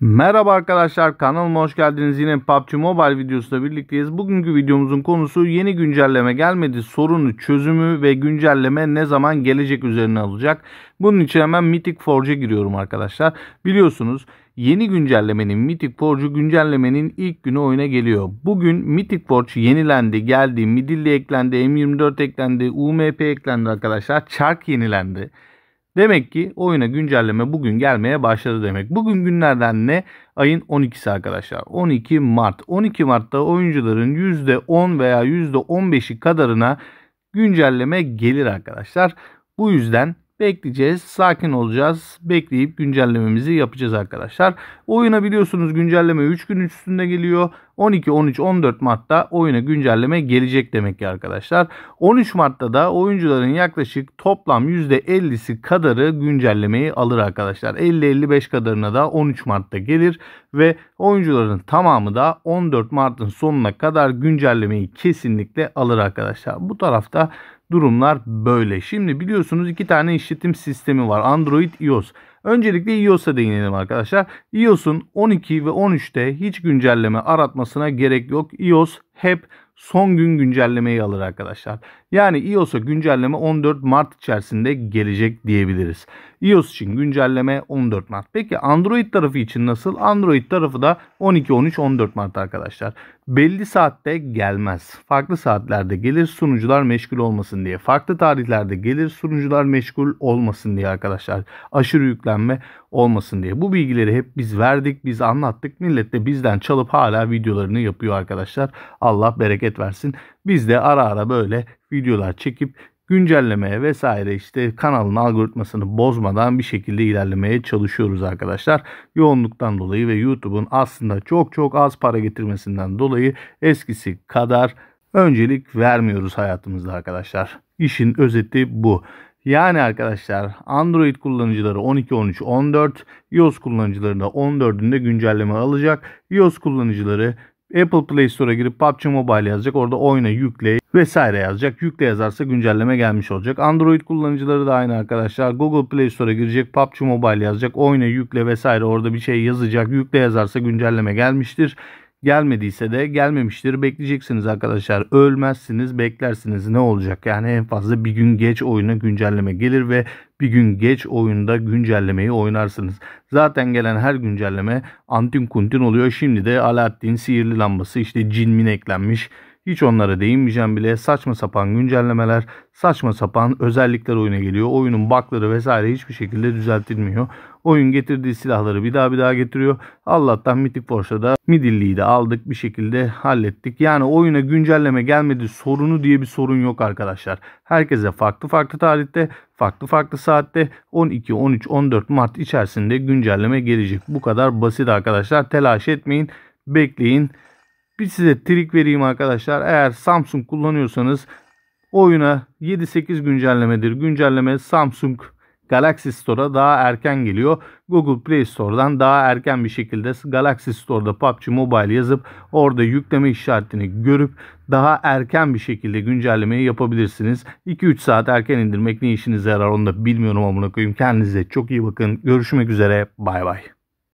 Merhaba arkadaşlar kanalıma hoş geldiniz. Yine PUBG Mobile videosunda birlikteyiz. Bugünkü videomuzun konusu yeni güncelleme gelmedi. Sorunu çözümü ve güncelleme ne zaman gelecek üzerine alacak. Bunun için hemen Mythic Forge'a giriyorum arkadaşlar. Biliyorsunuz yeni güncellemenin Mythic Forge'u güncellemenin ilk günü oyuna geliyor. Bugün Mythic Forge yenilendi, geldi, Midilli eklendi, M24 eklendi, UMP eklendi arkadaşlar. Çark yenilendi. Demek ki oyuna güncelleme bugün gelmeye başladı demek. Bugün günlerden ne? Ayın 12'si arkadaşlar. 12 Mart. 12 Mart'ta oyuncuların %10 veya %15'i kadarına güncelleme gelir arkadaşlar. Bu yüzden bekleyeceğiz, sakin olacağız, bekleyip güncellememizi yapacağız arkadaşlar. Oyuna biliyorsunuz güncelleme 3 gün üstünde geliyor. 12, 13, 14 Mart'ta oyuna güncelleme gelecek demek ki arkadaşlar. 13 Mart'ta da oyuncuların yaklaşık toplam %50'si kadarı güncellemeyi alır arkadaşlar. 50-55 kadarına da 13 Mart'ta gelir ve oyuncuların tamamı da 14 Mart'ın sonuna kadar güncellemeyi kesinlikle alır arkadaşlar. Bu tarafta durumlar böyle. Şimdi biliyorsunuz iki tane işletim sistemi var. Android, iOS. Öncelikle iOS'a değinelim arkadaşlar. iOS'un 12 ve 13'te hiç güncelleme aratmasına gerek yok. iOS hep son gün güncellemeyi alır arkadaşlar. Yani iOS'a güncelleme 14 Mart içerisinde gelecek diyebiliriz. iOS için güncelleme 14 Mart. Peki Android tarafı için nasıl? Android tarafı da 12, 13, 14 Mart arkadaşlar. Belli saatte gelmez. Farklı saatlerde gelir sunucular meşgul olmasın diye. Farklı tarihlerde gelir sunucular meşgul olmasın diye arkadaşlar. Aşırı yüklenme olmasın diye. Bu bilgileri hep biz verdik, biz anlattık. Millet de bizden çalıp hala videolarını yapıyor arkadaşlar. Allah bereket versin. Biz de ara ara böyle videolar çekip güncellemeye vesaire işte kanalın algoritmasını bozmadan bir şekilde ilerlemeye çalışıyoruz arkadaşlar. Yoğunluktan dolayı ve YouTube'un aslında çok çok az para getirmesinden dolayı eskisi kadar öncelik vermiyoruz hayatımızda arkadaşlar. İşin özeti bu. Yani arkadaşlar Android kullanıcıları 12, 13, 14, iOS kullanıcıları da 14'ünde güncelleme alacak. iOS kullanıcıları Apple Play Store'a girip PUBG Mobile yazacak. Orada oyna, yükle vesaire yazacak. Yükle yazarsa güncelleme gelmiş olacak. Android kullanıcıları da aynı arkadaşlar. Google Play Store'a girecek, PUBG Mobile yazacak. Oyna, yükle vesaire orada bir şey yazacak. Yükle yazarsa güncelleme gelmiştir. Gelmediyse de gelmemiştir. Bekleyeceksiniz arkadaşlar. Ölmezsiniz, beklersiniz. Ne olacak? Yani en fazla bir gün geç oyuna güncelleme gelir ve bir gün geç oyunda güncellemeyi oynarsınız. Zaten gelen her güncelleme antin kuntin oluyor. Şimdi de Alaaddin sihirli lambası işte cinmin eklenmiş. Hiç onlara değinmeyeceğim bile. Saçma sapan güncellemeler, saçma sapan özellikler oyuna geliyor. Oyunun bug'ları vesaire hiçbir şekilde düzeltilmiyor. Oyun getirdiği silahları bir daha bir daha getiriyor. Allah'tan Mythic Force'da da Midilli'yi de aldık bir şekilde hallettik. Yani oyuna güncelleme gelmedi sorunu diye bir sorun yok arkadaşlar. Herkese farklı farklı tarihte, farklı farklı saatte 12, 13, 14 Mart içerisinde güncelleme gelecek. Bu kadar basit arkadaşlar. Telaş etmeyin, bekleyin. Bir size trik vereyim arkadaşlar. Eğer Samsung kullanıyorsanız oyuna 7-8 güncellemedir. Güncelleme Samsung Galaxy Store'a daha erken geliyor. Google Play Store'dan daha erken bir şekilde Galaxy Store'da PUBG Mobile yazıp orada yükleme işaretini görüp daha erken bir şekilde güncellemeyi yapabilirsiniz. 2-3 saat erken indirmek ne işinize yarar onu da bilmiyorum bunu koyayım. Kendinize çok iyi bakın. Görüşmek üzere. Bay bay.